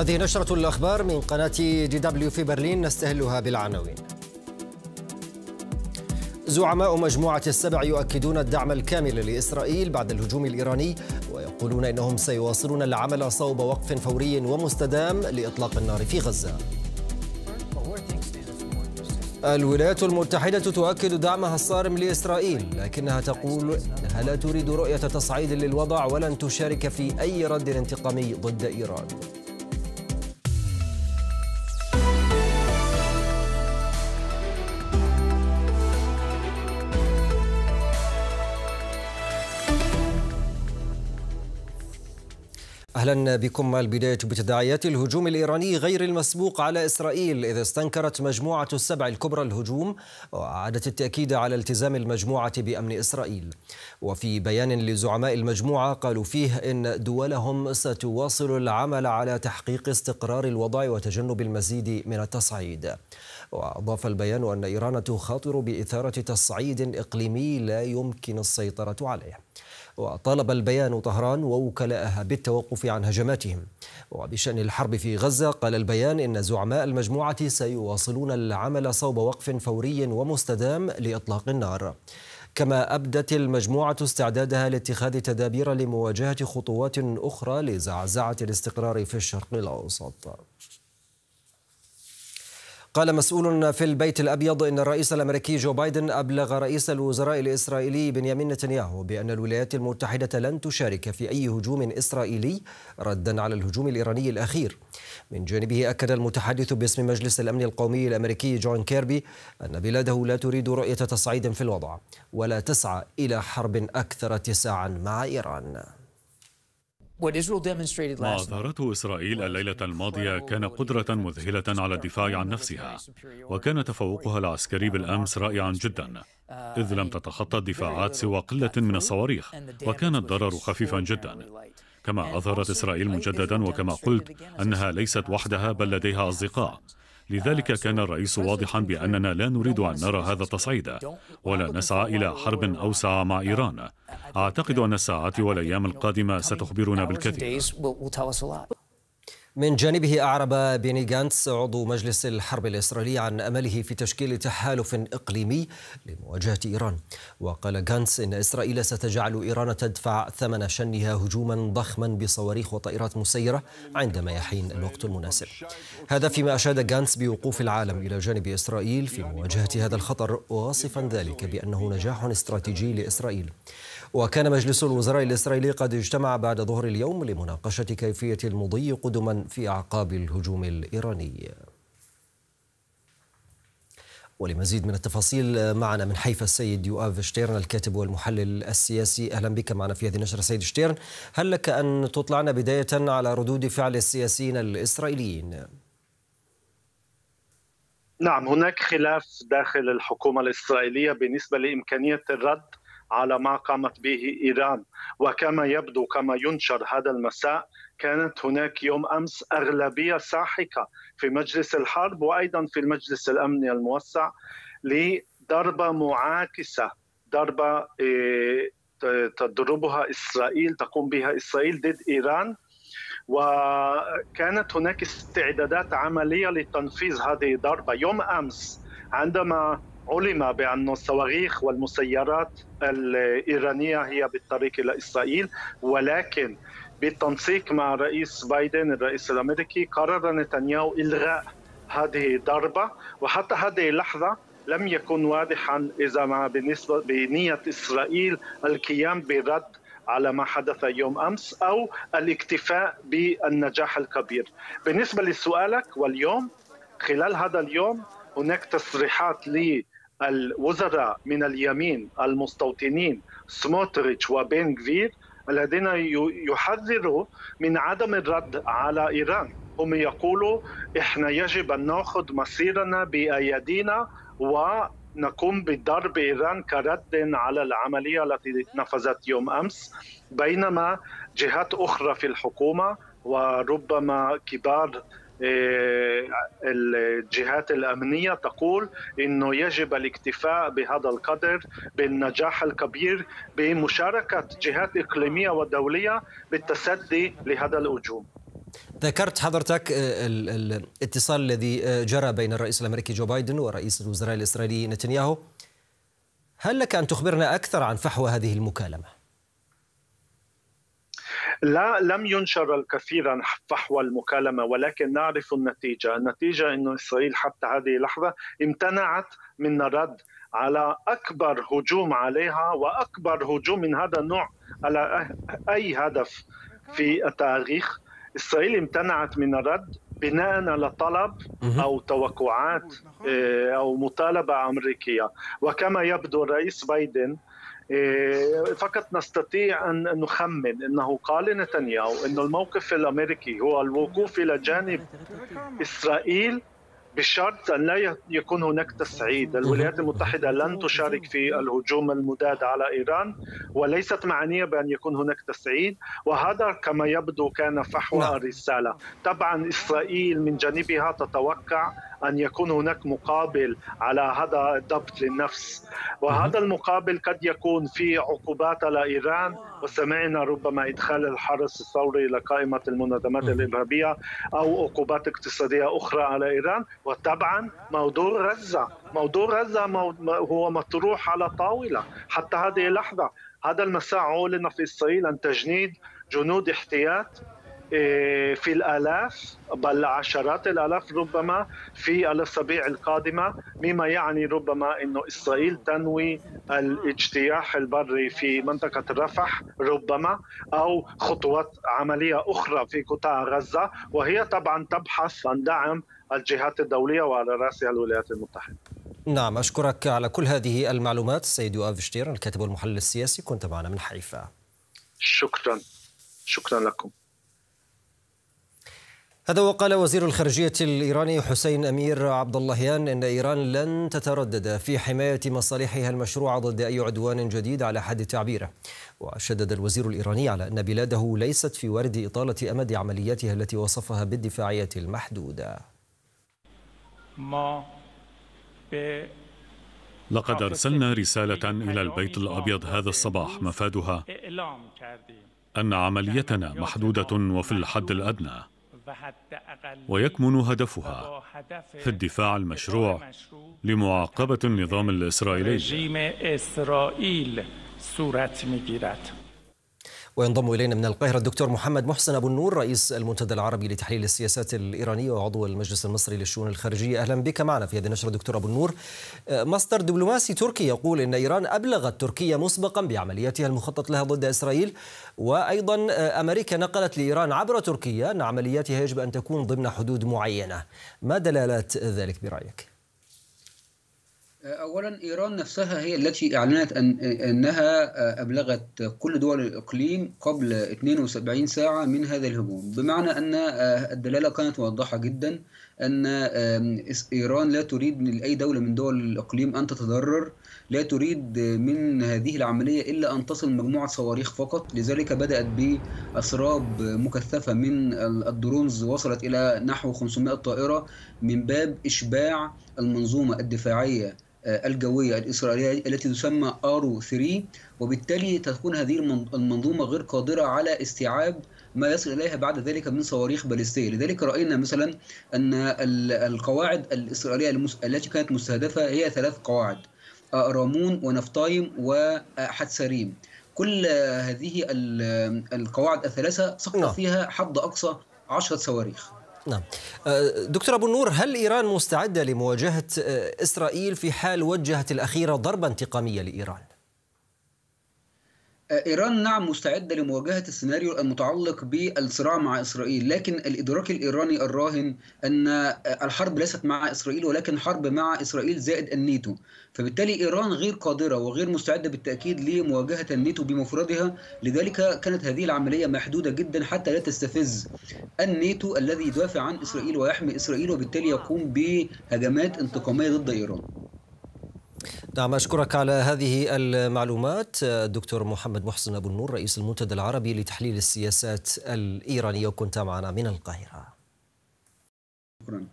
هذه نشرة الأخبار من قناة دي دبليو في برلين نستهلها بالعناوين زعماء مجموعة السبع يؤكدون الدعم الكامل لإسرائيل بعد الهجوم الإيراني ويقولون إنهم سيواصلون العمل صوب وقف فوري ومستدام لإطلاق النار في غزة الولايات المتحدة تؤكد دعمها الصارم لإسرائيل لكنها تقول أنها لا تريد رؤية تصعيد للوضع ولن تشارك في أي رد انتقامي ضد إيران أهلا بكم البداية بتداعيات الهجوم الإيراني غير المسبوق على إسرائيل إذ استنكرت مجموعة السبع الكبرى الهجوم وأعادت التأكيد على التزام المجموعة بأمن إسرائيل وفي بيان لزعماء المجموعة قالوا فيه إن دولهم ستواصل العمل على تحقيق استقرار الوضع وتجنب المزيد من التصعيد وأضاف البيان أن إيران تخاطر بإثارة تصعيد إقليمي لا يمكن السيطرة عليه وطالب البيان طهران ووكلاءها بالتوقف عن هجماتهم وبشأن الحرب في غزة قال البيان إن زعماء المجموعة سيواصلون العمل صوب وقف فوري ومستدام لإطلاق النار كما أبدت المجموعة استعدادها لاتخاذ تدابير لمواجهة خطوات أخرى لزعزعة الاستقرار في الشرق الأوسط قال مسؤول في البيت الأبيض إن الرئيس الأمريكي جو بايدن أبلغ رئيس الوزراء الإسرائيلي بنيامين نتنياهو بأن الولايات المتحدة لن تشارك في أي هجوم إسرائيلي ردا على الهجوم الإيراني الأخير من جانبه أكد المتحدث باسم مجلس الأمن القومي الأمريكي جون كيربي أن بلاده لا تريد رؤية تصعيد في الوضع ولا تسعى إلى حرب أكثر تساعا مع إيران ما أظهرته إسرائيل الليلة الماضية كان قدرة مذهلة على الدفاع عن نفسها وكان تفوقها العسكري uh, بالأمس رائعا جدا إذ uh, لم تتخطى الدفاعات سوى قلة من الصواريخ وكان الضرر خفيفا جدا كما أظهرت إسرائيل مجددا وكما قلت أنها ليست وحدها بل لديها أصدقاء لذلك كان الرئيس واضحا بأننا لا نريد أن نرى هذا التصعيد ولا نسعى إلى حرب أوسع مع إيران أعتقد أن الساعات والأيام القادمة ستخبرنا بالكثير من جانبه أعرب بيني جانتس عضو مجلس الحرب الإسرائيلي عن أمله في تشكيل تحالف إقليمي لمواجهة إيران وقال جانتس إن إسرائيل ستجعل إيران تدفع ثمن شنها هجوما ضخما بصواريخ وطائرات مسيرة عندما يحين الوقت المناسب هذا فيما أشاد جانتس بوقوف العالم إلى جانب إسرائيل في مواجهة هذا الخطر واصفا ذلك بأنه نجاح استراتيجي لإسرائيل وكان مجلس الوزراء الإسرائيلي قد اجتمع بعد ظهر اليوم لمناقشة كيفية المضي قدما في أعقاب الهجوم الإيراني ولمزيد من التفاصيل معنا من حيفا السيد يؤاف شتيرن الكاتب والمحلل السياسي اهلا بك معنا في هذه النشره سيد شتيرن هل لك ان تطلعنا بدايه على ردود فعل السياسيين الاسرائيليين نعم هناك خلاف داخل الحكومه الاسرائيليه بالنسبه لامكانيه الرد على ما قامت به ايران وكما يبدو كما ينشر هذا المساء كانت هناك يوم امس اغلبيه ساحقه في مجلس الحرب وايضا في المجلس الامني الموسع لضربه معاكسه ضربه إيه، تضربها اسرائيل تقوم بها اسرائيل ضد ايران وكانت هناك استعدادات عمليه لتنفيذ هذه الضربه يوم امس عندما علم بأن الصواريخ والمسيرات الإيرانية هي بالطريق إلى إسرائيل ولكن بالتنسيق مع رئيس بايدن الرئيس الأمريكي قرر نتنياهو إلغاء هذه الضربة وحتى هذه اللحظة لم يكن واضحا إذا ما بالنسبة بنية إسرائيل القيام برد على ما حدث يوم أمس أو الاكتفاء بالنجاح الكبير بالنسبة لسؤالك واليوم خلال هذا اليوم هناك تصريحات لي الوزراء من اليمين المستوطنين سموتريتش غفير الذين يحذروا من عدم الرد على ايران هم يقولوا احنا يجب ان ناخذ مصيرنا بايدينا ونقوم بضرب ايران كرد على العمليه التي نفذت يوم امس بينما جهات اخرى في الحكومه وربما كبار آه، الجهات الامنيه تقول انه يجب الاكتفاء بهذا القدر بالنجاح الكبير بمشاركه جهات اقليميه ودوليه بالتصدي لهذا الهجوم. ذكرت حضرتك آه، الاتصال الذي آه، جرى بين الرئيس الامريكي جو بايدن ورئيس الوزراء الاسرائيلي نتنياهو. هل لك ان تخبرنا اكثر عن فحوى هذه المكالمه؟ لا لم ينشر الكثير فحوى المكالمة ولكن نعرف النتيجة النتيجة أن إسرائيل حتى هذه اللحظة امتنعت من الرد على أكبر هجوم عليها وأكبر هجوم من هذا النوع على أي هدف في التاريخ إسرائيل امتنعت من الرد بناء على طلب او توقعات آه، او مطالبه امريكيه وكما يبدو الرئيس بايدن إيه، فقط نستطيع ان نخمن انه قال نتنياهو انه الموقف الامريكي هو الوقوف الى جانب اسرائيل بشرط أن لا يكون هناك تصعيد الولايات المتحدة لن تشارك في الهجوم المداد على إيران وليست معنية بأن يكون هناك تصعيد وهذا كما يبدو كان فحوى نعم. الرسالة طبعا إسرائيل من جانبها تتوقع أن يكون هناك مقابل على هذا الضبط للنفس وهذا المقابل قد يكون في عقوبات على إيران وسمعنا ربما إدخال الحرس الثوري لقائمة المنظمات الإرهابية أو عقوبات اقتصادية أخرى على إيران وطبعا موضوع غزة موضوع غزة هو مطروح على طاولة حتى هذه اللحظة هذا المساء أعلن في إسرائيل عن تجنيد جنود احتياط إيه، في الآلاف بل عشرات الآلاف ربما في الأسابيع القادمة مما يعني ربما انه إسرائيل تنوي الاجتياح البري في منطقة رفح ربما أو خطوات عملية أخرى في قطاع غزة وهي طبعا تبحث عن دعم الجهات الدولية وعلى رأسها الولايات المتحدة نعم أشكرك على كل هذه المعلومات السيد يؤاف شتير الكاتب والمحلل السياسي كنت معنا من حيفا شكرا شكرا لكم هذا وقال وزير الخارجية الإيراني حسين أمير عبد اللهيان إن إيران لن تتردد في حماية مصالحها المشروعة ضد أي عدوان جديد على حد تعبيره وشدد الوزير الإيراني على أن بلاده ليست في ورد إطالة أمد عملياتها التي وصفها بالدفاعية المحدودة ما لقد أرسلنا رسالة إلى البيت الأبيض هذا الصباح مفادها أن عمليتنا محدودة وفي الحد الأدنى ويكمن هدفها في الدفاع المشروع لمعاقبة النظام الإسرائيلي وينضم إلينا من القاهرة الدكتور محمد محسن أبو النور رئيس المنتدى العربي لتحليل السياسات الإيرانية وعضو المجلس المصري للشؤون الخارجية أهلا بك معنا في هذه النشرة دكتور أبو النور آه، مصدر دبلوماسي تركي يقول أن إيران أبلغت تركيا مسبقا بعملياتها المخطط لها ضد إسرائيل وأيضا آه، أمريكا نقلت لإيران عبر تركيا أن عملياتها يجب أن تكون ضمن حدود معينة ما دلالات ذلك برأيك؟ اولا ايران نفسها هي التي اعلنت أن انها ابلغت كل دول الاقليم قبل 72 ساعه من هذا الهجوم بمعنى ان الدلاله كانت واضحه جدا ان ايران لا تريد من اي دوله من دول الاقليم ان تتضرر لا تريد من هذه العمليه الا ان تصل مجموعه صواريخ فقط لذلك بدات باسراب مكثفه من الدرونز وصلت الى نحو 500 طائره من باب اشباع المنظومه الدفاعيه آه، الجوية الإسرائيلية التي تسمى آرو 3 وبالتالي تكون هذه المنظومة غير قادرة على استيعاب ما يصل إليها بعد ذلك من صواريخ باليستية لذلك رأينا مثلا أن القواعد الإسرائيلية التي كانت مستهدفة هي ثلاث قواعد آه، رامون ونفطايم وحتسريم كل هذه القواعد الثلاثة سقط نعم. فيها حد أقصى 10 صواريخ نعم أه، دكتور أبو النور هل إيران مستعدة لمواجهة أه، إسرائيل في حال وجهت الأخيرة ضربة انتقامية لإيران؟ إيران نعم مستعدة لمواجهة السيناريو المتعلق بالصراع مع إسرائيل لكن الإدراك الإيراني الراهن أن الحرب ليست مع إسرائيل ولكن حرب مع إسرائيل زائد الناتو فبالتالي إيران غير قادرة وغير مستعدة بالتأكيد لمواجهة الناتو بمفردها لذلك كانت هذه العملية محدودة جدا حتى لا تستفز الناتو الذي يدافع عن إسرائيل ويحمي إسرائيل وبالتالي يقوم بهجمات انتقامية ضد إيران نعم أشكرك على هذه المعلومات الدكتور محمد محسن أبو النور رئيس المنتدى العربي لتحليل السياسات الإيرانية وكنت معنا من القاهرة شكرا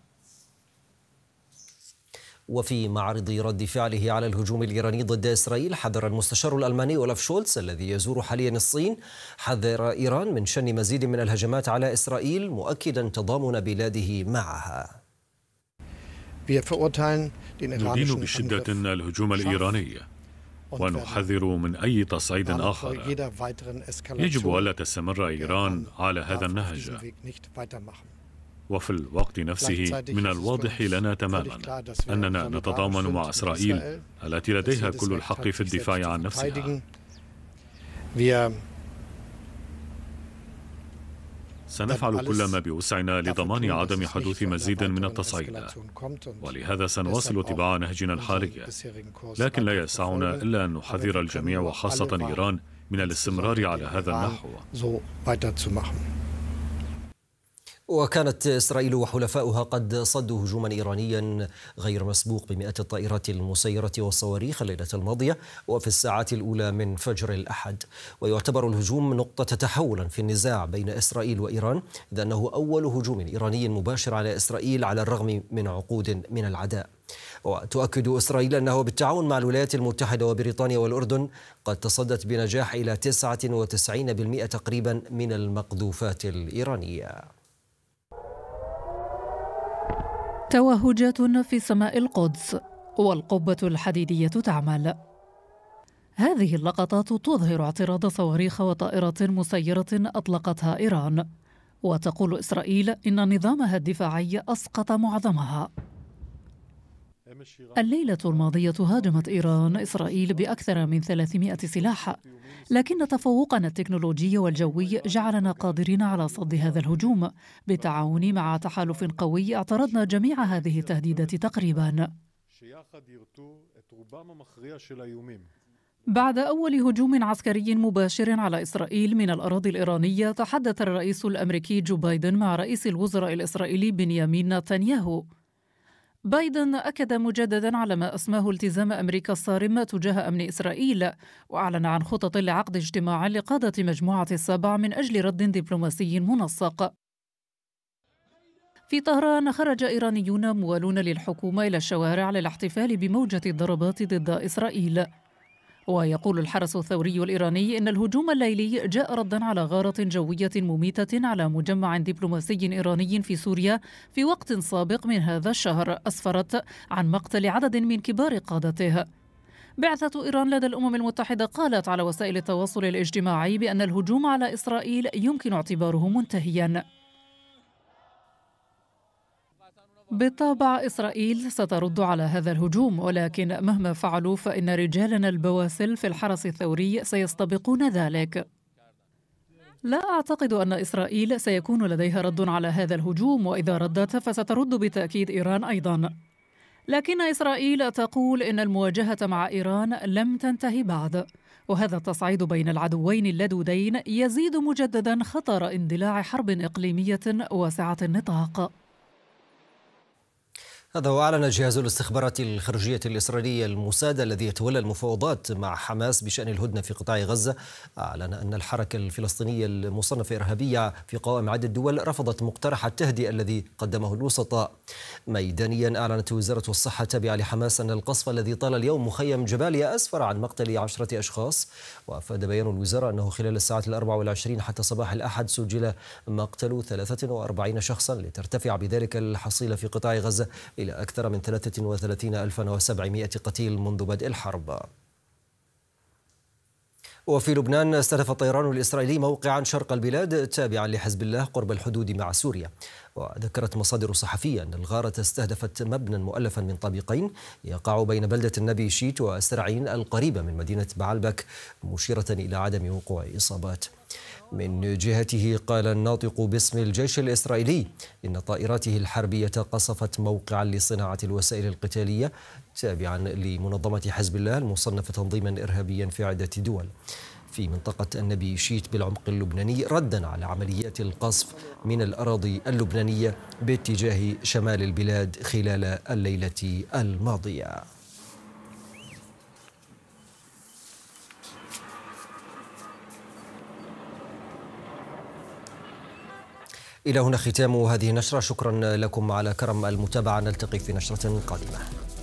وفي معرض رد فعله على الهجوم الإيراني ضد إسرائيل حذر المستشار الألماني أولف شولتس الذي يزور حاليا الصين حذر إيران من شن مزيد من الهجمات على إسرائيل مؤكدا تضامن بلاده معها ندين بشدة الهجوم الإيراني ونحذر من أي تصعيد آخر يجب ألا تستمر إيران على هذا النهج وفي الوقت نفسه من الواضح لنا تماما أننا نتضامن مع إسرائيل التي لديها كل الحق في الدفاع عن نفسها سنفعل طيب، كل ما بوسعنا لضمان عدم حدوث مزيد من التصعيد ولهذا سنواصل اتباع نهجنا الحالي لكن لا يسعنا إلا أن نحذر الجميع وخاصة إيران من الاستمرار على هذا النحو وكانت إسرائيل وحلفاؤها قد صدوا هجوما إيرانيا غير مسبوق بمئات الطائرات المسيرة والصواريخ الليلة الماضية وفي الساعات الأولى من فجر الأحد ويعتبر الهجوم نقطة تحول في النزاع بين إسرائيل وإيران إذ أنه أول هجوم إيراني مباشر على إسرائيل على الرغم من عقود من العداء وتؤكد إسرائيل أنه بالتعاون مع الولايات المتحدة وبريطانيا والأردن قد تصدت بنجاح إلى 99% تقريبا من المقذوفات الإيرانية توهجات في سماء القدس والقبة الحديدية تعمل هذه اللقطات تظهر اعتراض صواريخ وطائرات مسيرة أطلقتها إيران وتقول إسرائيل إن نظامها الدفاعي أسقط معظمها الليلة الماضية هاجمت إيران إسرائيل بأكثر من 300 سلاح لكن تفوقنا التكنولوجي والجوي جعلنا قادرين على صد هذا الهجوم بالتعاون مع تحالف قوي اعترضنا جميع هذه التهديدات تقريبا بعد أول هجوم عسكري مباشر على إسرائيل من الأراضي الإيرانية تحدث الرئيس الأمريكي جو بايدن مع رئيس الوزراء الإسرائيلي بنيامين نتنياهو بايدن أكد مجددا على ما أسماه التزام أمريكا الصارم تجاه أمن إسرائيل وأعلن عن خطط لعقد اجتماع لقادة مجموعة السبع من أجل رد دبلوماسي منسق في طهران خرج إيرانيون موالون للحكومة إلى الشوارع للاحتفال بموجة الضربات ضد إسرائيل ويقول الحرس الثوري الإيراني إن الهجوم الليلي جاء ردا على غارة جوية مميتة على مجمع دبلوماسي إيراني في سوريا في وقت سابق من هذا الشهر أسفرت عن مقتل عدد من كبار قادته بعثة إيران لدى الأمم المتحدة قالت على وسائل التواصل الاجتماعي بأن الهجوم على إسرائيل يمكن اعتباره منتهياً بالطبع إسرائيل سترد على هذا الهجوم ولكن مهما فعلوا فإن رجالنا البواسل في الحرس الثوري سيستبقون ذلك لا أعتقد أن إسرائيل سيكون لديها رد على هذا الهجوم وإذا ردت فسترد بتأكيد إيران أيضا لكن إسرائيل تقول إن المواجهة مع إيران لم تنتهي بعد وهذا التصعيد بين العدوين اللدودين يزيد مجددا خطر اندلاع حرب إقليمية واسعة النطاق هذا وأعلن جهاز الاستخبارات الخارجية الإسرائيلية الموساد الذي يتولى المفاوضات مع حماس بشأن الهدنة في قطاع غزة أعلن أن الحركة الفلسطينية المصنفة إرهابية في قوائم عدة دول رفضت مقترح التهدئة الذي قدمه الوسطاء ميدانيا أعلنت وزارة الصحة التابعة لحماس أن القصف الذي طال اليوم مخيم جباليا أسفر عن مقتل عشرة أشخاص وأفاد بيان الوزارة أنه خلال الساعات الأربع والعشرين حتى صباح الأحد سجل مقتل 43 شخصا لترتفع بذلك الحصيلة في قطاع غزة إلى أكثر من 33700 قتيل منذ بدء الحرب وفي لبنان استهدف الطيران الإسرائيلي موقعا شرق البلاد تابعا لحزب الله قرب الحدود مع سوريا وذكرت مصادر صحفية أن الغارة استهدفت مبنى مؤلفا من طابقين يقع بين بلدة النبي شيت وسرعين القريبة من مدينة بعلبك مشيرة إلى عدم وقوع إصابات من جهته قال الناطق باسم الجيش الإسرائيلي إن طائراته الحربية قصفت موقعا لصناعة الوسائل القتالية تابعا لمنظمة حزب الله المصنفة تنظيما إرهابيا في عدة دول في منطقة النبي شيت بالعمق اللبناني ردا على عمليات القصف من الأراضي اللبنانية باتجاه شمال البلاد خلال الليلة الماضية إلى هنا ختام هذه النشرة شكرا لكم على كرم المتابعة نلتقي في نشرة قادمة